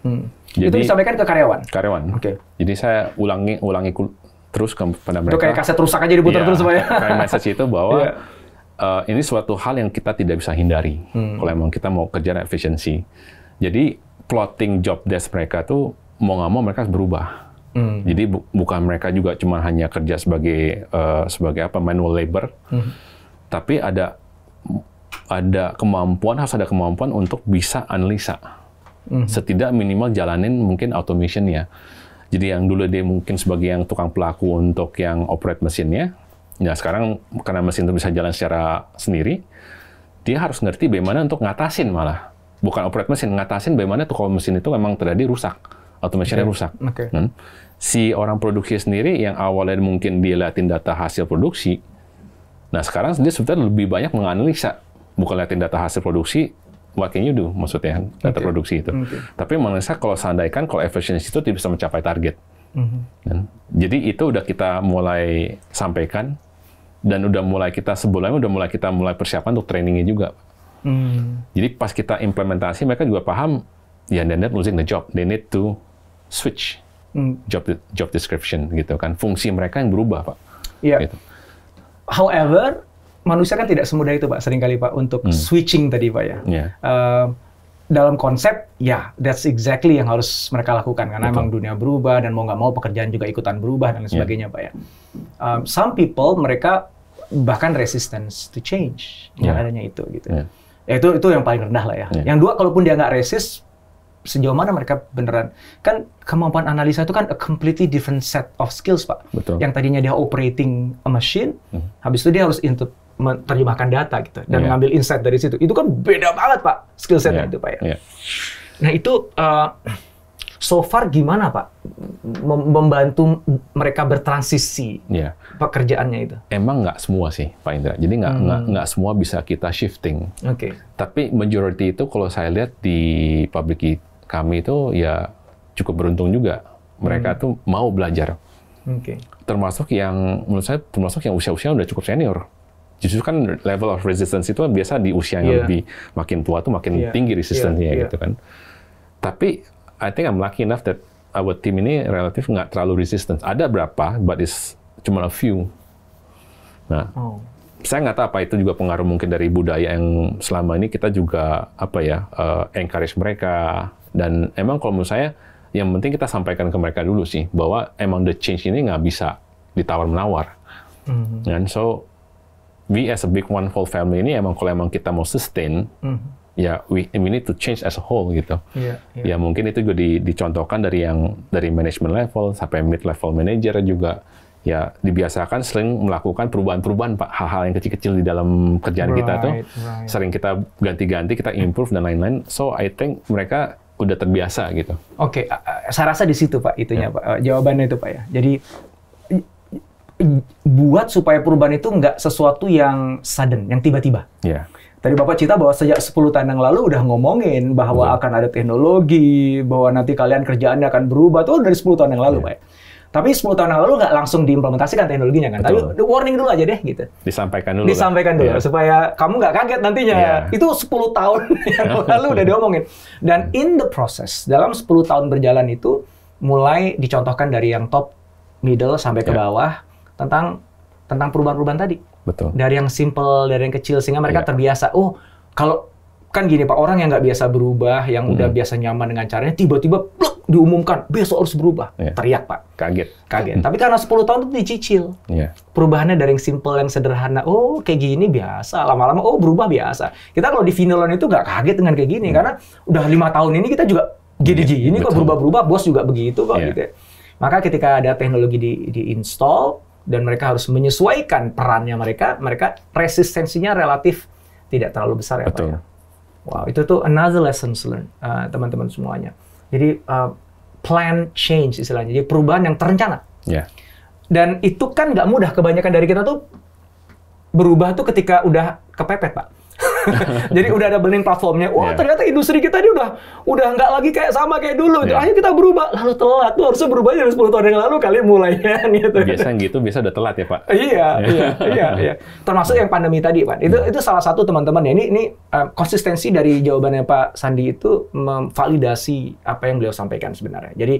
Hmm. Jadi, itu disampaikan ke karyawan. Karyawan. Oke. Okay. Jadi saya ulangi ulangi terus kepada mereka. Itu kayak kaset rusak aja diputar ya, terus pak ya. Kayak message itu bahwa yeah iya. uh, ini suatu hal yang kita tidak bisa hindari hmm. kalau memang kita mau kerja efisiensi. Jadi plotting job desk mereka tuh mau nggak mau mereka harus berubah. Hmm. Jadi bu bukan mereka juga cuma hanya kerja sebagai uh, sebagai apa manual labor, hmm. tapi ada ada kemampuan harus ada kemampuan untuk bisa analisa. Hmm. Setidak minimal jalanin mungkin automation ya. Jadi yang dulu dia mungkin sebagai yang tukang pelaku untuk yang operate mesinnya, nah sekarang karena mesin itu bisa jalan secara sendiri, dia harus ngerti bagaimana untuk ngatasin malah bukan operate mesin, ngatasin bagaimana tuh kalau mesin itu memang terjadi rusak, automationnya okay. rusak. Okay. Hmm? Si orang produksi sendiri yang awalnya mungkin dia liatin data hasil produksi, nah sekarang dia sebetulnya lebih banyak menganalisa, bukan liatin data hasil produksi, what can you do maksudnya data produksi itu. Okay. Tapi menganalisa kalau seandainya kalau efisiensi itu tidak bisa mencapai target. Mm -hmm. Jadi itu udah kita mulai sampaikan dan udah mulai kita sebelumnya udah mulai kita mulai persiapan untuk trainingnya juga. Hmm. Jadi pas kita implementasi mereka juga paham ya yeah, they're not losing the job, they need to switch hmm. job job description gitu kan, fungsi mereka yang berubah pak. Yeah. Gitu. However, manusia kan tidak semudah itu pak, seringkali pak untuk hmm. switching tadi pak ya. Yeah. Ya. Uh, dalam konsep, ya, that's exactly yang harus mereka lakukan karena memang dunia berubah dan mau nggak mau pekerjaan juga ikutan berubah dan ya. sebagainya, yeah. pak ya. Um, some people mereka bahkan resistance to change yeah. adanya itu gitu. Yeah. Ya itu itu yang paling rendah lah ya. Yeah. Yang dua kalaupun dia nggak resist sejauh mana mereka beneran kan kemampuan analisa itu kan a completely different set of skills pak Betul. yang tadinya dia operating a machine hmm. habis itu dia harus input menerjemahkan data gitu dan yeah. ngambil insight dari situ itu kan beda banget pak skill setnya yeah. itu pak ya yeah. nah itu uh, So far gimana Pak Mem membantu mereka bertransisi yeah. pekerjaannya itu? Emang nggak semua sih Pak Indra. Jadi nggak hmm. nggak semua bisa kita shifting. Oke. Okay. Tapi majority itu kalau saya lihat di public kami itu ya cukup beruntung juga. Mereka hmm. tuh mau belajar. Oke. Okay. Termasuk yang menurut saya termasuk yang usia-usia udah cukup senior justru kan level of resistance itu biasa di usia yang yeah. lebih makin tua tuh makin yeah. tinggi iya. resistensinya yeah. yeah. gitu kan. Tapi I think I'm lucky enough that our team ini relatif nggak terlalu resistance. Ada berapa, but it's cuma a few. Nah, oh. saya nggak tahu apa itu juga pengaruh mungkin dari budaya yang selama ini kita juga apa ya uh, encourage mereka. Dan emang kalau menurut saya yang penting kita sampaikan ke mereka dulu sih bahwa emang the change ini nggak bisa ditawar menawar. Mm -hmm. And so we as a big one whole family ini emang kalau emang kita mau sustain mm -hmm ya we, we need to change as a whole gitu. Yeah, yeah. Ya mungkin itu juga dicontohkan dari yang dari management level sampai mid level manager juga ya dibiasakan sering melakukan perubahan-perubahan pak hal-hal yang kecil-kecil di dalam kerjaan right, kita tuh right. sering kita ganti-ganti kita improve dan lain-lain. So I think mereka udah terbiasa gitu. Oke, okay. saya rasa di situ pak itunya yeah. pak eh, jawabannya itu pak ya. Jadi buat supaya perubahan itu nggak sesuatu yang sudden, yang tiba-tiba. Yeah Tadi Bapak Cita bahwa sejak 10 tahun yang lalu udah ngomongin bahwa Betul. Iya. akan ada teknologi, bahwa nanti kalian kerjaannya akan berubah. Tuh dari 10 tahun yang lalu, yeah. Pak. Ya. Tapi 10 tahun yang lalu nggak langsung diimplementasikan teknologinya kan. Betul. Tapi warning dulu aja deh gitu. Disampaikan dulu. Disampaikan kan? dulu yeah. supaya kamu nggak kaget nantinya. Yeah. Itu 10 tahun yang lalu udah diomongin. Dan iya. in the process, dalam 10 tahun berjalan itu mulai dicontohkan dari yang top, middle sampai ke yeah. bawah tentang tentang perubahan-perubahan tadi. Betul. Dari yang simple, dari yang kecil sehingga mereka yeah. terbiasa. Oh, kalau kan gini Pak, orang yang nggak biasa berubah, yang hmm. udah biasa nyaman dengan caranya tiba-tiba pluk diumumkan besok harus berubah. Yeah. Teriak, Pak. Kaget. Kaget. Hmm. Tapi karena 10 tahun itu dicicil. Yeah. Perubahannya dari yang simple, yang sederhana. Oh, kayak gini biasa. Lama-lama oh berubah biasa. Kita kalau di finalon itu nggak kaget dengan kayak gini hmm. karena udah lima tahun ini kita juga iya, gini yeah. ini kok berubah-berubah, bos juga begitu kok yeah. gitu. Ya. Maka ketika ada teknologi di, di install, dan mereka harus menyesuaikan perannya mereka, mereka resistensinya relatif tidak terlalu besar ya Betul. Pak ya. Wow, itu tuh another lesson learned uh, teman-teman semuanya. Jadi uh, plan change istilahnya, jadi perubahan yang terencana. Yeah. Dan itu kan nggak mudah kebanyakan dari kita tuh berubah tuh ketika udah kepepet pak Jadi udah ada burning platformnya. Wah, yeah. ternyata industri kita ini udah udah nggak lagi kayak sama kayak dulu. Yeah. Akhirnya kita berubah. Lalu telat. Tuh harusnya berubah dari 10 tahun yang lalu kali mulainya gitu. Biasanya gitu, biasa udah telat ya, Pak. iya, iya, iya, iya. Termasuk yang pandemi tadi, Pak. Itu iya. itu salah satu teman-teman ya. Ini ini eh, konsistensi dari jawabannya Pak Sandi itu memvalidasi apa yang beliau sampaikan sebenarnya. Jadi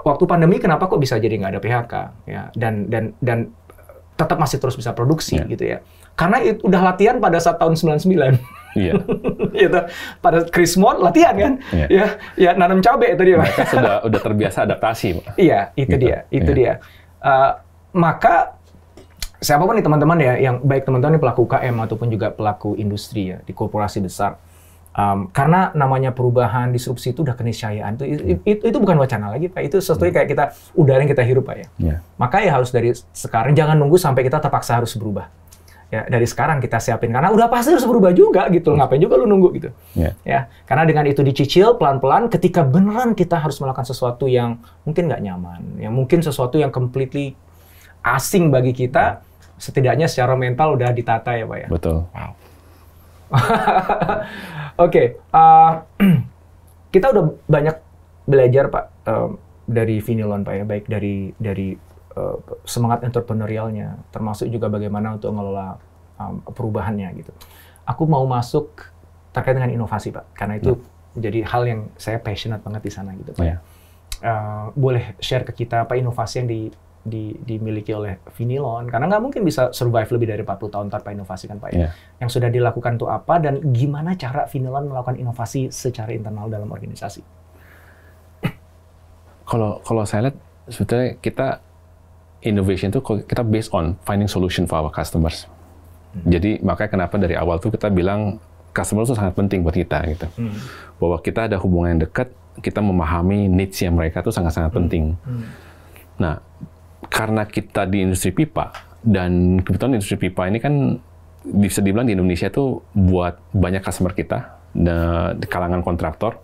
waktu pandemi kenapa kok bisa jadi nggak ada PHK ya dan dan dan tetap masih terus bisa produksi yeah. gitu ya karena itu udah latihan pada saat tahun 99. Iya. gitu. Pada Chris Mon latihan kan. Iya. Ya, ya nanam cabe dia. Mereka sudah udah terbiasa adaptasi. iya, itu gitu. dia, itu iya. dia. Uh, maka siapapun nih teman-teman ya, yang baik teman-teman pelaku UKM ataupun juga pelaku industri ya di korporasi besar. Um, karena namanya perubahan disrupsi itu udah keniscayaan itu, hmm. Iya. itu itu bukan wacana lagi pak itu sesuatu hmm. kayak kita udara yang kita hirup pak ya yeah. maka ya harus dari sekarang jangan nunggu sampai kita terpaksa harus berubah ya dari sekarang kita siapin karena udah pasti harus berubah juga gitu hmm. ngapain juga lu nunggu gitu yeah. ya karena dengan itu dicicil pelan-pelan ketika beneran kita harus melakukan sesuatu yang mungkin nggak nyaman yang mungkin sesuatu yang completely asing bagi kita setidaknya secara mental udah ditata ya pak ya betul wow oke okay, uh, eh, kita udah banyak belajar pak uh, dari Vinilon pak ya baik dari dari Eh, semangat entrepreneurialnya, termasuk juga bagaimana untuk mengelola um, perubahannya gitu. Aku mau masuk terkait dengan inovasi pak, karena itu ya. jadi hal yang saya passionate banget di sana gitu pak. Ya. Uh, boleh share ke kita apa inovasi yang di, di, dimiliki oleh Vinilon? Karena nggak mungkin bisa survive lebih dari 40 tahun tanpa inovasi kan pak. ya? ya. Yang sudah dilakukan itu apa dan gimana cara Vinilon melakukan inovasi secara internal dalam organisasi? Kalau kalau saya lihat sebetulnya kita innovation itu kita based on finding solution for our customers. Hmm. Jadi makanya kenapa dari awal tuh kita bilang customer itu sangat penting buat kita gitu. Hmm. Bahwa kita ada hubungan yang dekat, kita memahami needs yang mereka tuh sangat-sangat hmm. penting. Hmm. Nah, karena kita di industri pipa dan kebetulan industri pipa ini kan bisa dibilang di Indonesia tuh buat banyak customer kita di kalangan kontraktor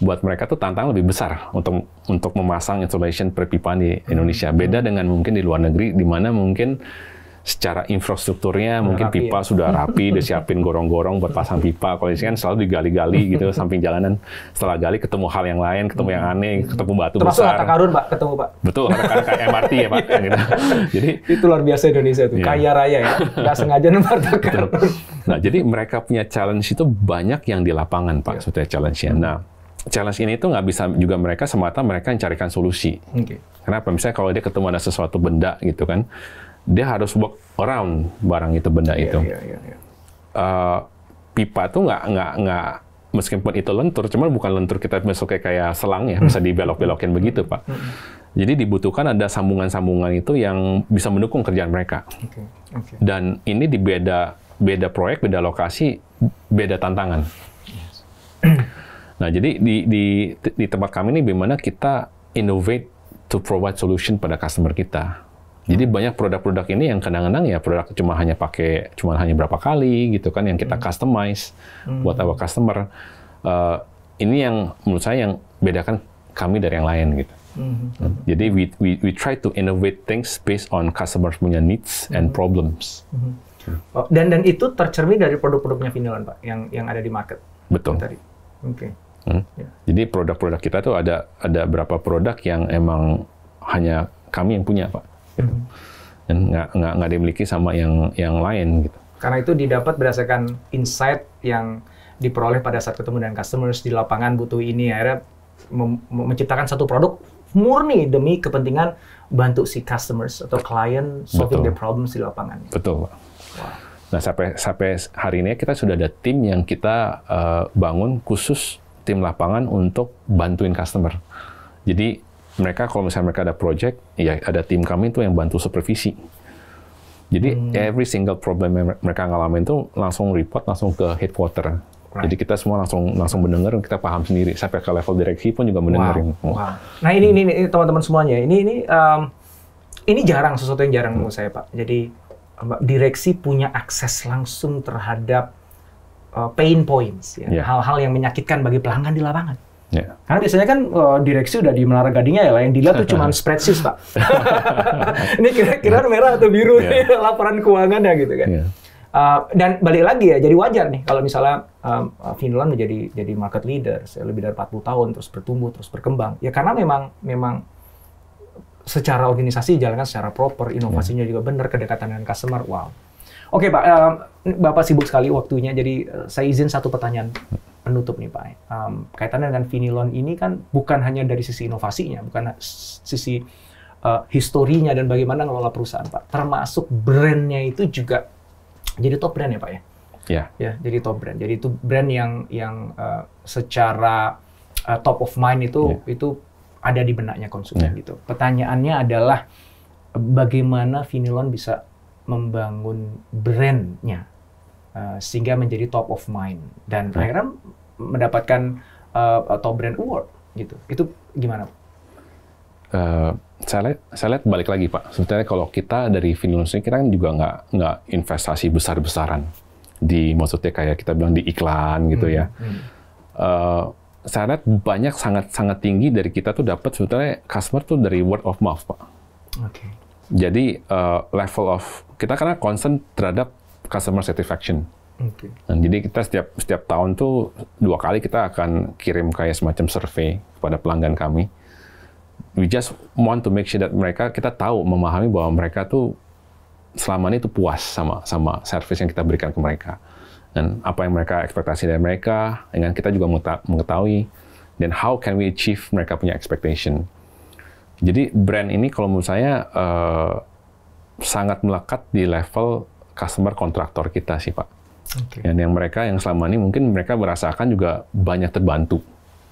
buat mereka tuh tantangan lebih besar untuk untuk memasang installation perpipaan di Indonesia. Hmm. Beda dengan mungkin di luar negeri di mana mungkin secara infrastrukturnya mungkin ya? pipa ya? sudah rapi, udah siapin gorong-gorong buat pasang pipa. Kalau ini kan selalu digali-gali gitu samping jalanan. Setelah gali ketemu hal yang lain, ketemu yang hmm. aneh, ketemu batu Termasuk besar. Termasuk karun Pak, ketemu Pak. Betul, kayak MRT ya Pak. Gitu. Jadi itu luar biasa Indonesia itu, yeah. Iya. kaya raya ya. Nggak sengaja nembar karun. Nah, jadi mereka punya challenge itu banyak yang di lapangan Pak, yeah. sebetulnya challenge-nya. Nah, challenge ini tuh nggak bisa juga mereka semata mereka yang carikan solusi. Okay. Kenapa? Misalnya kalau dia ketemu ada sesuatu benda gitu kan, dia harus work around barang itu benda yeah, itu. Yeah, yeah, yeah. Uh, pipa tuh nggak nggak nggak meskipun itu lentur, cuman bukan lentur kita masuk kayak kayak selang ya, bisa hmm. dibelok-belokin begitu pak. Hmm. Jadi dibutuhkan ada sambungan-sambungan itu yang bisa mendukung kerjaan mereka. Okay. Okay. Dan ini di beda beda proyek, beda lokasi, beda tantangan. Nah, jadi di, di, di tempat kami ini bagaimana kita innovate to provide solution pada customer kita. Jadi hmm. banyak produk-produk ini yang kadang-kadang ya produk cuma hanya pakai cuma hanya berapa kali gitu kan yang kita hmm. customize hmm. buat our customer. Uh, ini yang menurut saya yang bedakan kami dari yang lain gitu. Hmm. -hmm. Jadi we, we we try to innovate things based on customers punya needs and problems. -hmm. oh, dan dan itu tercermin dari produk-produknya Vinland Pak yang yang ada di market. Betul. Tadi. Oke. Okay. Hmm? Ya. Jadi produk-produk kita tuh ada ada berapa produk yang emang hanya kami yang punya pak, gitu. hmm. dan nggak nggak nggak dimiliki sama yang yang lain gitu. Karena itu didapat berdasarkan insight yang diperoleh pada saat ketemu dengan customers di lapangan butuh ini akhirnya menciptakan satu produk murni demi kepentingan bantu si customers atau klien solving Betul. their problems di lapangan. Betul pak. Wow. Nah sampai sampai hari ini kita sudah ada tim yang kita uh, bangun khusus tim lapangan untuk bantuin customer. Jadi mereka kalau misalnya mereka ada project, ya ada tim kami itu yang bantu supervisi. Jadi hmm. every single problem yang mereka ngalamin itu langsung report langsung ke headquarter. Right. Jadi kita semua langsung langsung mendengar kita paham sendiri sampai ke level direksi pun juga mendengar. Wow. wow. Nah ini ini teman-teman semuanya ini ini um, ini jarang sesuatu yang jarang hmm. menurut saya pak. Jadi direksi punya akses langsung terhadap Uh, pain points, ya. Iya. hal-hal ya. yeah. yang menyakitkan bagi pelanggan di lapangan. Yeah. Karena biasanya kan uh, direksi udah di Menara Gadingnya ya, yang dilihat tuh cuma spreadsheet pak. Ini kira-kira iya. merah atau biru yeah. nih laporan keuangannya gitu kan. Yeah. Uh, dan balik lagi ya, jadi wajar nih kalau misalnya um, Finland uh, menjadi jadi market leader lebih dari 40 tahun terus bertumbuh terus berkembang. Ya karena memang memang secara organisasi jalankan secara proper, inovasinya yeah. juga benar, kedekatan dengan customer, wow Oke Pak, um, Bapak sibuk sekali waktunya, jadi eh, saya izin satu pertanyaan penutup nih Pak. Um, kaitannya dengan vinilon ini kan bukan hanya dari sisi inovasinya, bukan sisi uh, historinya dan bagaimana ngelola perusahaan Pak. Termasuk brandnya itu juga jadi top brand ya Pak ya? Iya. Ya, jadi top brand. Jadi itu brand yang yang uh, secara uh, top of mind itu yeah. itu ada di benaknya konsumen yeah. gitu. Pertanyaannya adalah bagaimana Vinilon bisa membangun brandnya uh, sehingga menjadi top of mind dan right. akhirnya mendapatkan uh, eh, top brand award gitu itu gimana uh, saya lihat saya lihat balik lagi pak sebetulnya kalau kita dari Finlandia kita kan juga nggak nggak investasi besar besaran di maksudnya kayak kita bilang di iklan gitu hmm, ya hmm. Uh, saya lihat banyak sangat sangat tinggi dari kita tuh dapat sebetulnya customer tuh dari word of mouth pak okay. Jadi uh, level of kita karena concern terhadap customer satisfaction. Okay. Nah, jadi kita setiap setiap tahun tuh dua kali kita akan kirim kayak semacam survei kepada pelanggan kami. We just want to make sure that mereka kita tahu memahami bahwa mereka tuh selama ini tuh puas sama sama service yang kita berikan ke mereka dan apa yang mereka ekspektasi dari mereka dengan kita juga mengetahui dan how can we achieve mereka punya expectation. Jadi brand ini kalau menurut saya uh, sangat melekat di level customer kontraktor kita sih Pak. Okay. Dan yang mereka yang selama ini mungkin mereka merasakan juga banyak terbantu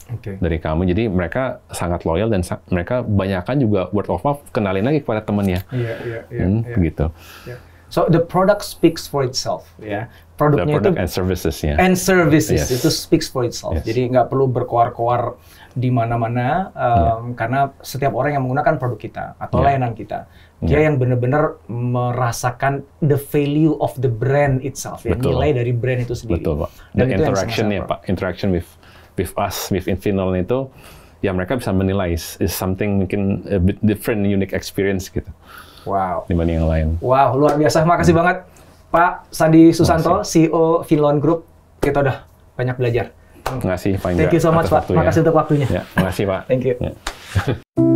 okay. dari kami. Jadi mereka sangat loyal dan sa mereka banyakkan juga word of mouth kenalin lagi kepada temannya. Iya, yeah, yeah, Hmm, yeah. Gitu. Yeah. So the product speaks for itself, ya. Yeah. Produknya the product itu and services, yeah. and services yes. itu speaks for itself. Yes. Jadi nggak perlu berkoar-koar di mana-mana um, ya. yeah. karena setiap orang yang menggunakan produk kita atau yeah. layanan kita ya. dia yang benar-benar merasakan the value of the brand itself ya Betul. nilai dari brand itu sendiri. Betul pak. Dan, Dan interaction ya pak, interaction with with us with Infinol itu ya mereka bisa menilai is, is something mungkin a bit different unique experience gitu. Wow. Dibanding yang lain. Wow luar biasa, makasih hmm. banget Pak Sandi Susanto CEO Finlon Group. Kita udah banyak belajar ngasih kasih, Pak. terima kasih untuk waktunya. Ya, kasih Pak. Thank you. Ya.